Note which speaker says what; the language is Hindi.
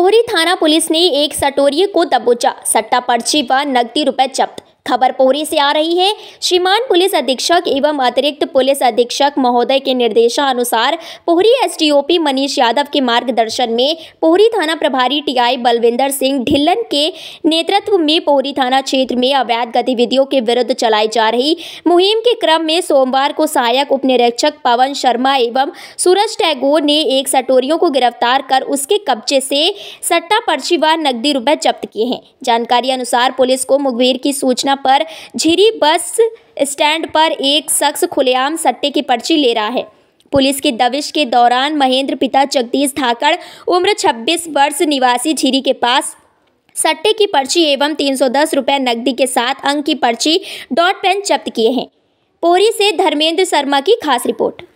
Speaker 1: पोहरी थाना पुलिस ने एक सटोरिए को दबोचा सट्टा पर्ची व नकदी रुपए जब्त खबर पोहरी से आ रही है श्रीमान पुलिस अधीक्षक एवं अतिरिक्त पुलिस अधीक्षक महोदय के निर्देशानुसार पोहरी एसडीओपी मनीष यादव के मार्गदर्शन में पोहरी थाना प्रभारी टीआई बलविंदर सिंह ढिल्लन के नेतृत्व में पोहरी थाना क्षेत्र में अवैध गतिविधियों के विरुद्ध चलाई जा रही मुहिम के क्रम में सोमवार को सहायक उप निरीक्षक पवन शर्मा एवं सूरज टैगोर ने एक सटोरियों को गिरफ्तार कर उसके कब्जे से सट्टा पर्ची व नकदी रुपए जब्त किए हैं जानकारी अनुसार पुलिस को मुखबिर की सूचना सूचना पर झिरी बस स्टैंड पर एक शख्स खुलेआम सट्टे की पर्ची ले रहा है पुलिस की दबिश के दौरान महेंद्र पिता जगदीश धाकड़ उम्र 26 वर्ष निवासी झिरी के पास सट्टे की पर्ची एवं तीन रुपए नकदी के साथ अंक की पर्ची डॉट पेन जब्त किए हैं पोरी से धर्मेंद्र शर्मा की खास रिपोर्ट